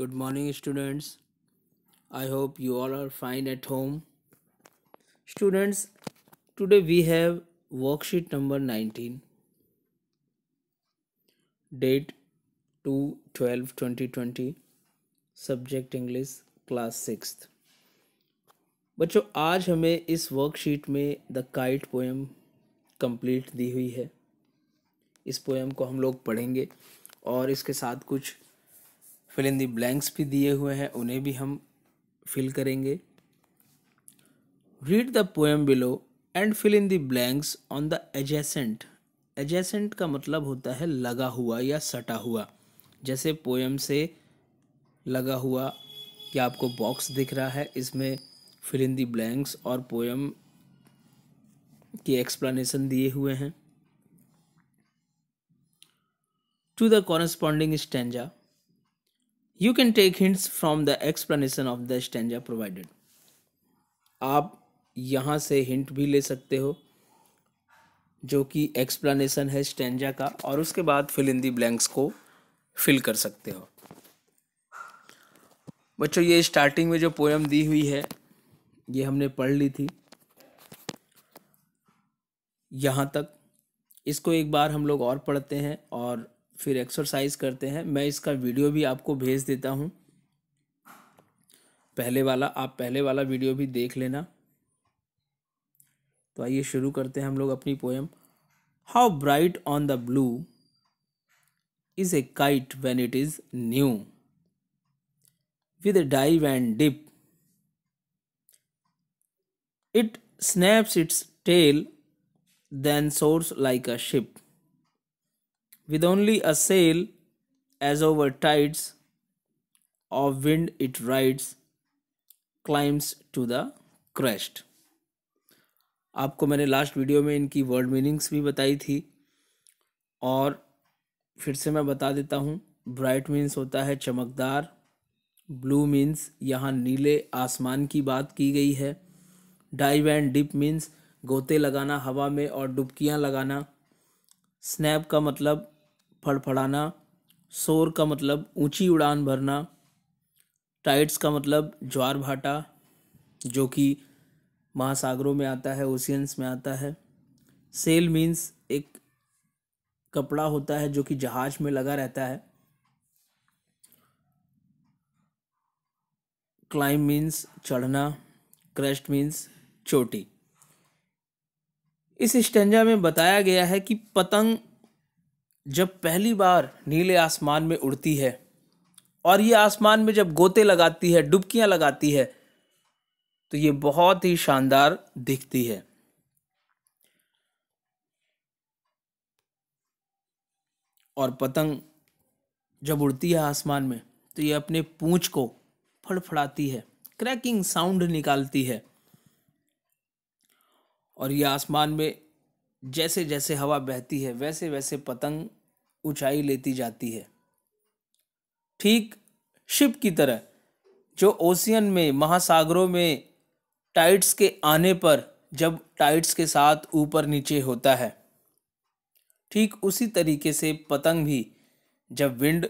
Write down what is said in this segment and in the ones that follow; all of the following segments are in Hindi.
good morning students i hope you all are fine at home students today we have worksheet number 19 date 2 12 2020 subject English class six बच्चों आज हमें इस वर्कशीट में द काइट पोएम कंप्लीट दी हुई है इस पोएम को हम लोग पढ़ेंगे और इसके साथ कुछ फिल इन दी ब्लैंक्स भी दिए हुए हैं उन्हें भी हम फिल करेंगे read the poem below and fill in the blanks on the adjacent adjacent का मतलब होता है लगा हुआ या सटा हुआ जैसे पोएम से लगा हुआ या आपको बॉक्स दिख रहा है इसमें फिल इन दी ब्लैंक्स और पोएम की एक्सप्लेनेशन दिए हुए हैं to the corresponding stanza you can take hints from the explanation of the stanza provided आप यहाँ से हिंट भी ले सकते हो जो कि एक्सप्लेनेशन है स्टेंजा का और उसके बाद फिल इन दी ब्लैंक्स को फिल कर सकते हो बच्चों ये स्टार्टिंग में जो पोएम दी हुई है ये हमने पढ़ ली थी यहाँ तक इसको एक बार हम लोग और पढ़ते हैं और फिर एक्सरसाइज करते हैं मैं इसका वीडियो भी आपको भेज देता हूँ पहले वाला आप पहले वाला वीडियो भी देख लेना तो आइए शुरू करते हैं हम लोग अपनी poem how bright on the blue is a kite when it is new with dive and dip it snaps its tail then soars like a ship with only a sail as over tides of wind it rides climbs to the crest आपको मैंने लास्ट वीडियो में इनकी वर्ड मीनिंग्स भी बताई थी और फिर से मैं बता देता हूँ ब्राइट मीन्स होता है चमकदार ब्लू मीन्स यहाँ नीले आसमान की बात की गई है डाइव एंड डिप मीन्स गोते लगाना हवा में और डुबकियाँ लगाना स्नैप का मतलब फड़फड़ाना शोर का मतलब ऊंची उड़ान भरना टाइट्स का मतलब ज्वार भाटा जो कि महासागरों में आता है ओशियंस में आता है सेल मीन्स एक कपड़ा होता है जो कि जहाज में लगा रहता है क्लाइम मीन्स चढ़ना क्रस्ट मीन्स चोटी इस स्टेंजा में बताया गया है कि पतंग जब पहली बार नीले आसमान में उड़ती है और ये आसमान में जब गोते लगाती है डुबकियां लगाती है तो ये बहुत ही शानदार दिखती है और पतंग जब उड़ती है आसमान में तो ये अपने पूंछ को फड़फड़ाती है क्रैकिंग साउंड निकालती है और ये आसमान में जैसे जैसे हवा बहती है वैसे वैसे पतंग ऊंचाई लेती जाती है ठीक शिप की तरह जो ओशियन में महासागरों में टाइट्स के आने पर जब टाइट्स के साथ ऊपर नीचे होता है ठीक उसी तरीके से पतंग भी जब विंड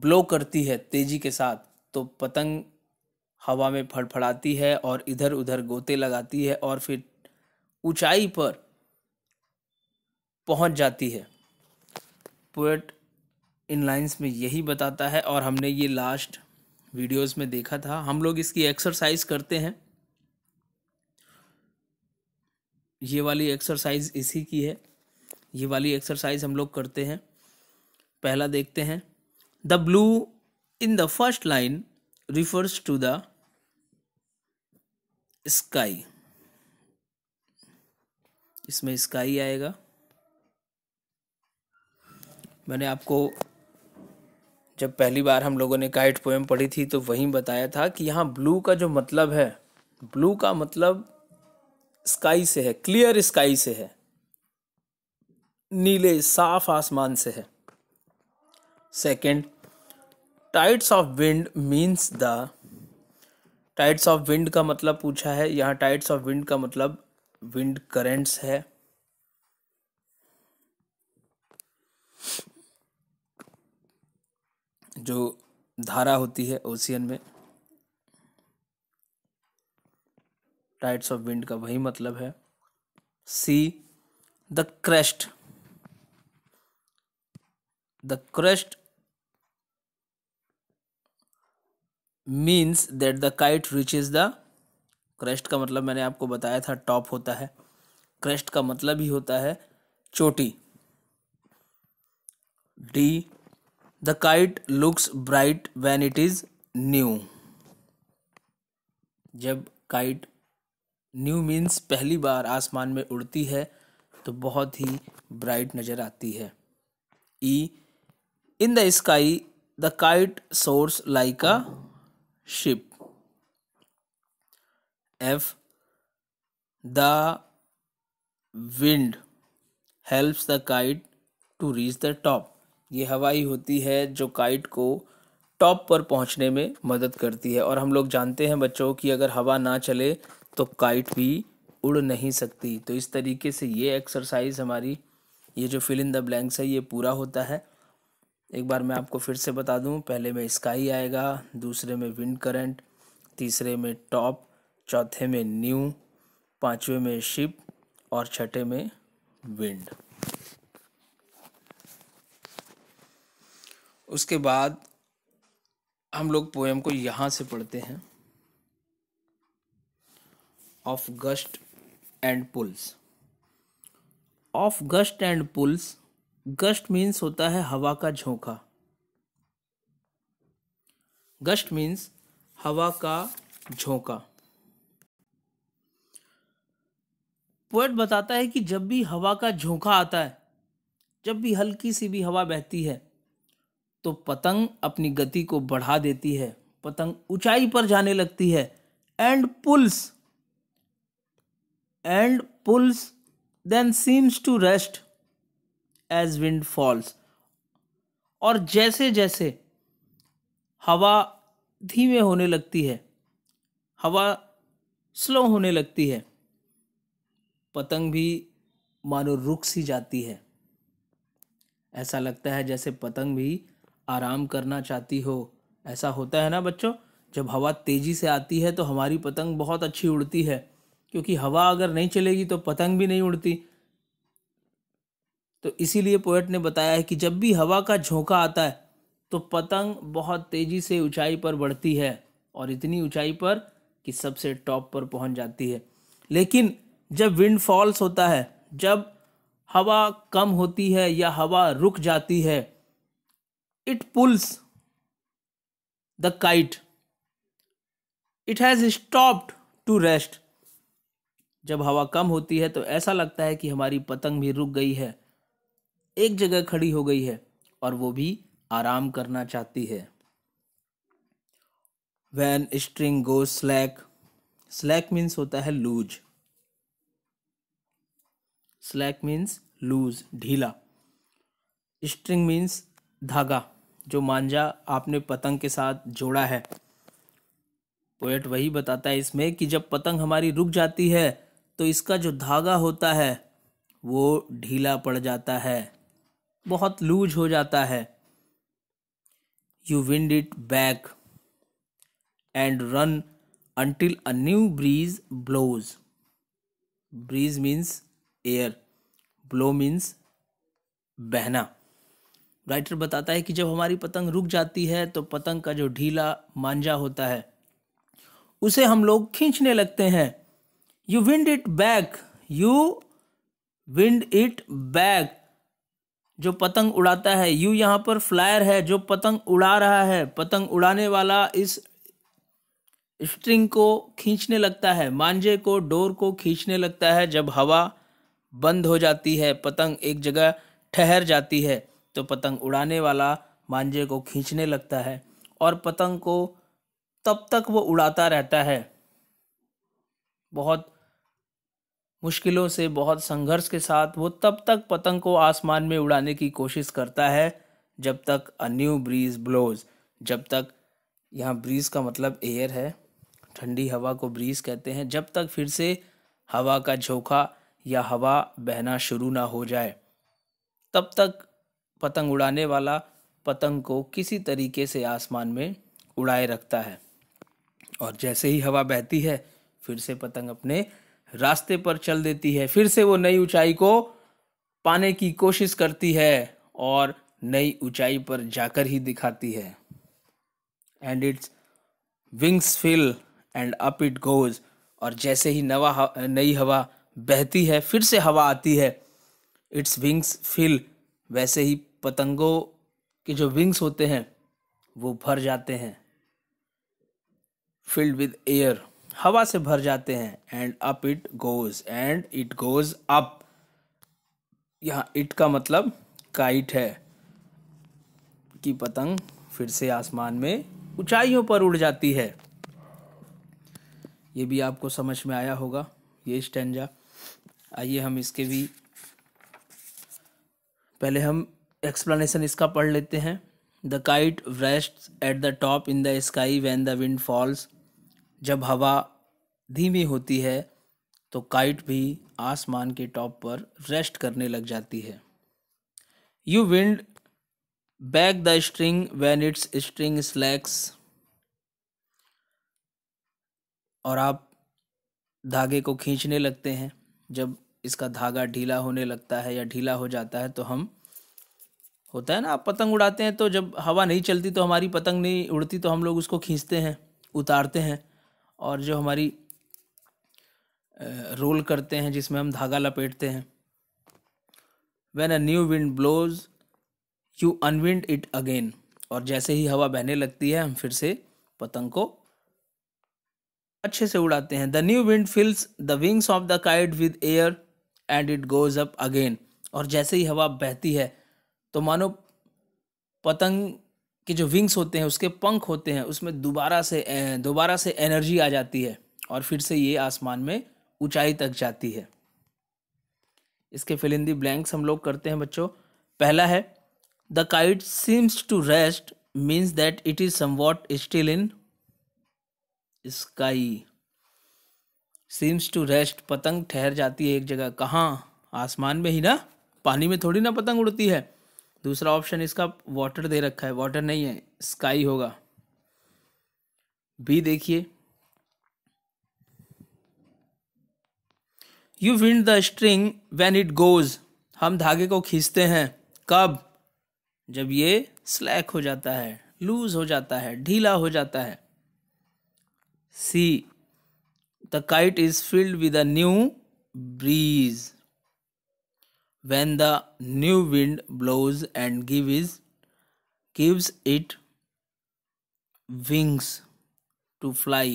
ब्लो करती है तेजी के साथ तो पतंग हवा में फड़फड़ाती है और इधर उधर गोते लगाती है और फिर ऊंचाई पर पहुंच जाती है पोएट इन लाइंस में यही बताता है और हमने ये लास्ट वीडियोस में देखा था हम लोग इसकी एक्सरसाइज करते हैं ये वाली एक्सरसाइज इसी की है ये वाली एक्सरसाइज हम लोग करते हैं पहला देखते हैं the blue in the first line refers to the sky इसमें स्काई आएगा मैंने आपको जब पहली बार हम लोगों ने काइट पोएम पढ़ी थी तो वहीं बताया था कि यहाँ ब्लू का जो मतलब है ब्लू का मतलब स्काई से है क्लियर स्काई से है नीले साफ आसमान से है second tides of wind means the tides of wind का मतलब पूछा है यहाँ टाइट्स ऑफ विंड का मतलब विंड करेंट्स है जो धारा होती है ओशियन में टाइड्स ऑफ विंड का वही मतलब है see the crest the crest means that the kite reach is the crest का मतलब मैंने आपको बताया था टॉप होता है क्रेस्ट का मतलब ही होता है चोटी D The kite looks bright when it is new. जब काइट न्यू मीन्स पहली बार आसमान में उड़ती है तो बहुत ही ब्राइट नज़र आती है E in the sky the kite soars like a ship F the wind helps the kite to reach the top ये हवाई होती है जो काइट को टॉप पर पहुंचने में मदद करती है और हम लोग जानते हैं बच्चों कि अगर हवा ना चले तो काइट भी उड़ नहीं सकती तो इस तरीके से ये एक्सरसाइज हमारी ये जो फिल इन द ब्लैंक्स है ये पूरा होता है एक बार मैं आपको फिर से बता दूं पहले में स्काई आएगा दूसरे में विंड करंट तीसरे में टॉप चौथे में न्यू पाँचवें में शिप और छठे में विंड उसके बाद हम लोग पोएम को यहाँ से पढ़ते हैं of gust and pulls of gust and pulls gust means होता है हवा का झोंका गस्ट मीन्स हवा का झोंका पोएट बताता है कि जब भी हवा का झोंका आता है जब भी हल्की सी भी हवा बहती है तो पतंग अपनी गति को बढ़ा देती है पतंग ऊंचाई पर जाने लगती है and pulls and pulls then seems to rest as wind falls और जैसे जैसे हवा धीमे होने लगती है हवा स्लो होने लगती है पतंग भी मानो रुक सी जाती है ऐसा लगता है जैसे पतंग भी आराम करना चाहती हो ऐसा होता है ना बच्चों जब हवा तेज़ी से आती है तो हमारी पतंग बहुत अच्छी उड़ती है क्योंकि हवा अगर नहीं चलेगी तो पतंग भी नहीं उड़ती तो इसीलिए पोएट ने बताया है कि जब भी हवा का झोंका आता है तो पतंग बहुत तेज़ी से ऊंचाई पर बढ़ती है और इतनी ऊंचाई पर कि सबसे टॉप पर पहुंच जाती है लेकिन जब विंड फॉल्स होता है जब हवा कम होती है या हवा रुक जाती है it pulls the kite it has stopped to rest जब हवा कम होती है तो ऐसा लगता है कि हमारी पतंग भी रुक गई है एक जगह खड़ी हो गई है और वो भी आराम करना चाहती है when string go slack slack means होता है लूज स्लैक मीन्स लूज ढीला स्ट्रिंग मीन्स धागा जो मांझा आपने पतंग के साथ जोड़ा है पोएट वही बताता है इसमें कि जब पतंग हमारी रुक जाती है तो इसका जो धागा होता है वो ढीला पड़ जाता है बहुत लूज हो जाता है you wind it back and run until a new breeze blows breeze means air blow means बहना राइटर बताता है कि जब हमारी पतंग रुक जाती है तो पतंग का जो ढीला मांझा होता है उसे हम लोग खींचने लगते हैं you wind it back you wind it back जो पतंग उड़ाता है यू यहाँ पर फ्लायर है जो पतंग उड़ा रहा है पतंग उड़ाने वाला इस स्ट्रिंग को खींचने लगता है मांझे को डोर को खींचने लगता है जब हवा बंद हो जाती है पतंग एक जगह ठहर जाती है तो पतंग उड़ाने वाला मांझे को खींचने लगता है और पतंग को तब तक वो उड़ाता रहता है बहुत मुश्किलों से बहुत संघर्ष के साथ वो तब तक पतंग को आसमान में उड़ाने की कोशिश करता है जब तक अ न्यू ब्रीज ब्लोज जब तक यहाँ ब्रीज का मतलब एयर है ठंडी हवा को ब्रीज कहते हैं जब तक फिर से हवा का झोंका या हवा बहना शुरू ना हो जाए तब तक पतंग उड़ाने वाला पतंग को किसी तरीके से आसमान में उड़ाए रखता है और जैसे ही हवा बहती है फिर से पतंग अपने रास्ते पर चल देती है फिर से वो नई ऊंचाई को पाने की कोशिश करती है और नई ऊंचाई पर जाकर ही दिखाती है and its wings fill and up it goes और जैसे ही नवा नई हवा बहती है फिर से हवा आती है इट्स विंग्स फिल वैसे ही पतंगों के जो विंग्स होते हैं वो भर जाते हैं फिल्ड विद एयर हवा से भर जाते हैं and up it goes and it goes up यहाँ इट का मतलब काइट है कि पतंग फिर से आसमान में ऊंचाइयों पर उड़ जाती है ये भी आपको समझ में आया होगा ये स्टेंजा आइए हम इसके भी पहले हम एक्सप्लेनेशन इसका पढ़ लेते हैं the kite rest at the top in the sky when the wind falls जब हवा धीमी होती है तो काइट भी आसमान के टॉप पर रेस्ट करने लग जाती है you wind back the string when its string slacks और आप धागे को खींचने लगते हैं जब इसका धागा ढीला होने लगता है या ढीला हो जाता है तो हम होता है ना आप पतंग उड़ाते हैं तो जब हवा नहीं चलती तो हमारी पतंग नहीं उड़ती तो हम लोग उसको खींचते हैं उतारते हैं और जो हमारी रोल करते हैं जिसमें हम धागा लपेटते हैं when a new wind blows you unwind it again और जैसे ही हवा बहने लगती है हम फिर से पतंग को अच्छे से उड़ाते हैं the new wind fills the wings of the kite with air and it goes up again और जैसे ही हवा बहती है तो मानो पतंग के जो विंग्स होते हैं उसके पंख होते हैं उसमें दोबारा से दोबारा से एनर्जी आ जाती है और फिर से ये आसमान में ऊंचाई तक जाती है इसके फिलिंदी ब्लैंक्स हम लोग करते हैं बच्चों पहला है the kite seems to rest means that it is somewhat still in sky seems to rest पतंग ठहर जाती है एक जगह कहाँ आसमान में ही ना पानी में थोड़ी ना पतंग उड़ती है दूसरा ऑप्शन इसका वाटर दे रखा है वाटर नहीं है स्काई होगा बी देखिए you wind the string when it goes हम धागे को खींचते हैं कब जब ये स्लैक हो जाता है लूज हो जाता है ढीला हो जाता है सी The kite is filled with a new breeze. When the new wind blows and gives, gives it wings to fly.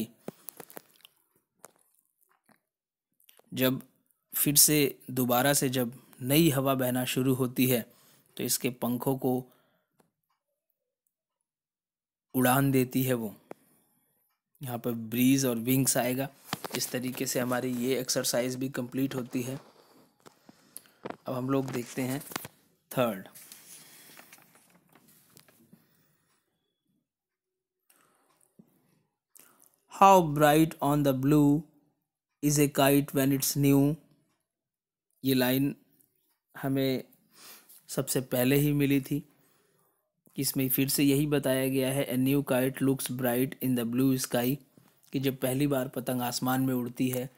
जब फिर से दोबारा से जब नई हवा बहना शुरू होती है तो इसके पंखों को उड़ान देती है वो यहाँ पर ब्रीज और विंग्स आएगा इस तरीके से हमारी ये एक्सरसाइज भी कंप्लीट होती है अब हम लोग देखते हैं third how bright on the blue is a kite when its new ये लाइन हमें सबसे पहले ही मिली थी इसमें फिर से यही बताया गया है a new kite looks bright in the blue sky कि जब पहली बार पतंग आसमान में उड़ती है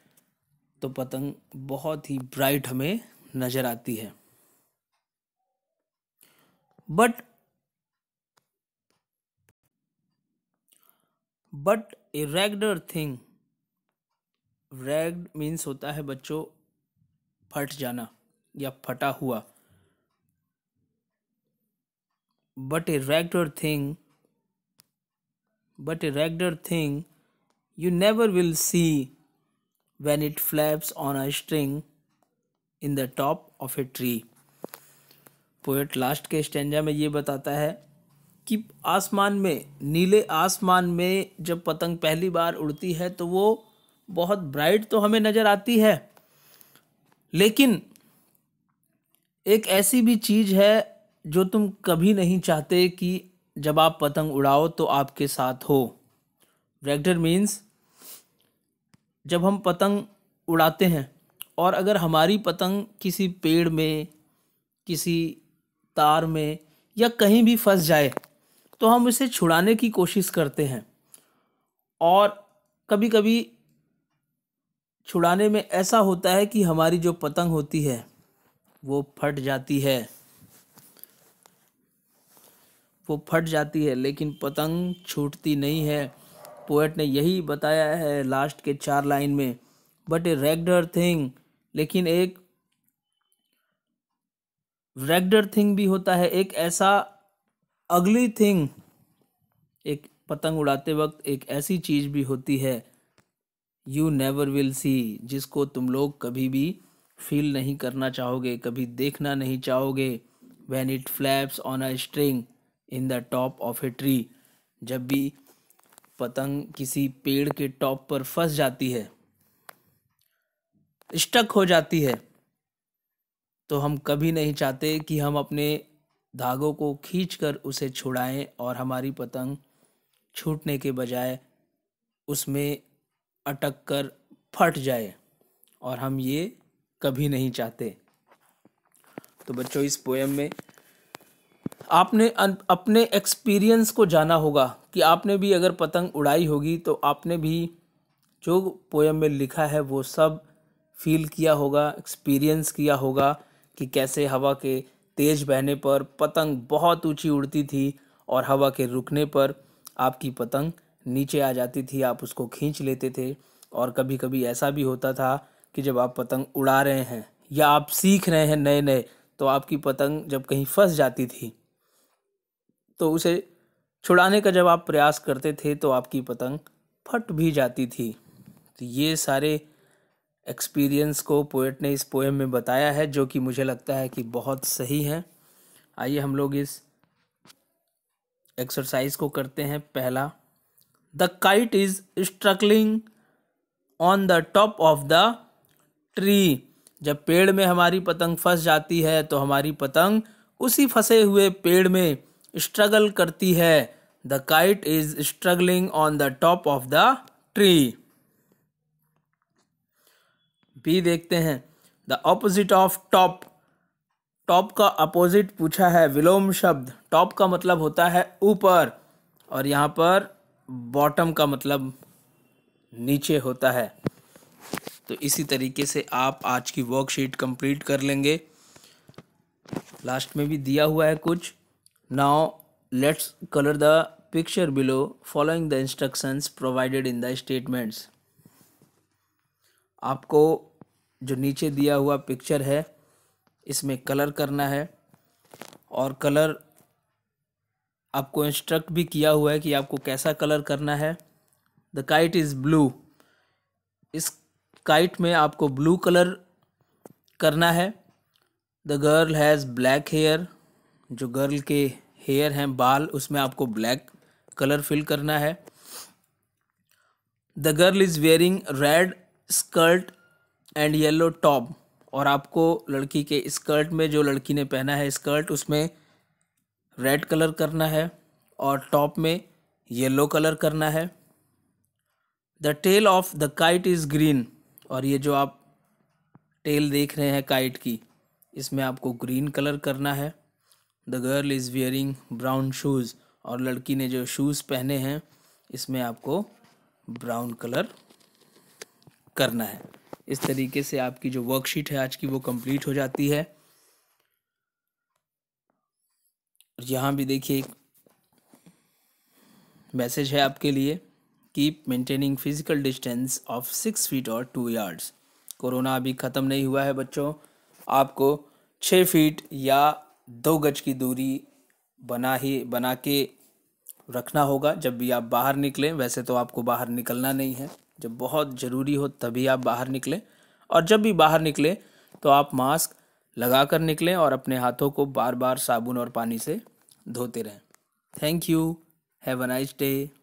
तो पतंग बहुत ही ब्राइट हमें नज़र आती है but but a raggeder thing ragged means होता है बच्चों फट जाना या फटा हुआ but a raggeder thing but a raggeder thing you never will see when it flaps on a string in the top of a tree poet last के स्टेंजा में ये बताता है कि आसमान में नीले आसमान में जब पतंग पहली बार उड़ती है तो वो बहुत ब्राइट तो हमें नज़र आती है लेकिन एक ऐसी भी चीज़ है जो तुम कभी नहीं चाहते कि जब आप पतंग उड़ाओ तो आपके साथ हो वेक्टर मीन्स जब हम पतंग उड़ाते हैं और अगर हमारी पतंग किसी पेड़ में किसी तार में या कहीं भी फंस जाए तो हम उसे छुड़ाने की कोशिश करते हैं और कभी कभी छुड़ाने में ऐसा होता है कि हमारी जो पतंग होती है वो फट जाती है वो फट जाती है लेकिन पतंग छूटती नहीं है पोएट ने यही बताया है लास्ट के चार लाइन में बट ए रेगडर थिंग लेकिन एक रेगडर थिंग भी होता है एक ऐसा अगली थिंग एक पतंग उड़ाते वक्त एक ऐसी चीज़ भी होती है यू नेवर विल सी जिसको तुम लोग कभी भी फील नहीं करना चाहोगे कभी देखना नहीं चाहोगे when it flaps on a string in the top of a tree जब भी पतंग किसी पेड़ के टॉप पर फंस जाती है स्टक हो जाती है तो हम कभी नहीं चाहते कि हम अपने धागों को खींचकर उसे छुड़ाएं और हमारी पतंग छूटने के बजाय उसमें अटक कर फट जाए और हम ये कभी नहीं चाहते तो बच्चों इस पोएम में आपने अपने एक्सपीरियंस को जाना होगा कि आपने भी अगर पतंग उड़ाई होगी तो आपने भी जो पोएम में लिखा है वो सब फील किया होगा एक्सपीरियंस किया होगा कि कैसे हवा के तेज़ बहने पर पतंग बहुत ऊंची उड़ती थी और हवा के रुकने पर आपकी पतंग नीचे आ जाती थी आप उसको खींच लेते थे और कभी कभी ऐसा भी होता था कि जब आप पतंग उड़ा रहे हैं या आप सीख रहे हैं नए नए तो आपकी पतंग जब कहीं फंस जाती थी तो उसे छुड़ाने का जब आप प्रयास करते थे तो आपकी पतंग फट भी जाती थी तो ये सारे एक्सपीरियंस को पोएट ने इस पोएम में बताया है जो कि मुझे लगता है कि बहुत सही है आइए हम लोग इस एक्सरसाइज को करते हैं पहला the kite is struggling on the top of the tree जब पेड़ में हमारी पतंग फंस जाती है तो हमारी पतंग उसी फंसे हुए पेड़ में स्ट्रगल करती है the kite is struggling on the top of the tree B देखते हैं the opposite of top top का अपोजिट पूछा है विलोम शब्द टॉप का मतलब होता है ऊपर और यहाँ पर बॉटम का मतलब नीचे होता है तो इसी तरीके से आप आज की वर्कशीट कंप्लीट कर लेंगे लास्ट में भी दिया हुआ है कुछ Now let's color the picture below following the instructions provided in the statements. आपको जो नीचे दिया हुआ पिक्चर है इसमें कलर करना है और कलर आपको इंस्ट्रक्ट भी किया हुआ है कि आपको कैसा कलर करना है द काइट इज़ ब्लू इस काइट में आपको ब्लू कलर करना है the girl has black hair जो गर्ल के हेयर हैं बाल उसमें आपको ब्लैक कलर फिल करना है the girl is wearing red skirt and yellow top और आपको लड़की के स्कर्ट में जो लड़की ने पहना है स्कर्ट उसमें रेड कलर करना है और टॉप में येलो कलर करना है the tail of the kite is green और ये जो आप टेल देख रहे हैं काइट की इसमें आपको ग्रीन कलर करना है the girl is wearing brown shoes और लड़की ने जो शूज़ पहने हैं इसमें आपको ब्राउन कलर करना है इस तरीके से आपकी जो वर्कशीट है आज की वो कंप्लीट हो जाती है यहाँ भी देखिए एक मैसेज है आपके लिए keep maintaining physical distance of six feet और टू यार्ड्स कोरोना अभी ख़त्म नहीं हुआ है बच्चों आपको छः फीट या दो गज की दूरी बना ही बना के रखना होगा जब भी आप बाहर निकलें वैसे तो आपको बाहर निकलना नहीं है जब बहुत ज़रूरी हो तभी आप बाहर निकलें और जब भी बाहर निकलें तो आप मास्क लगा कर निकलें और अपने हाथों को बार बार साबुन और पानी से धोते रहें thank you have a nice day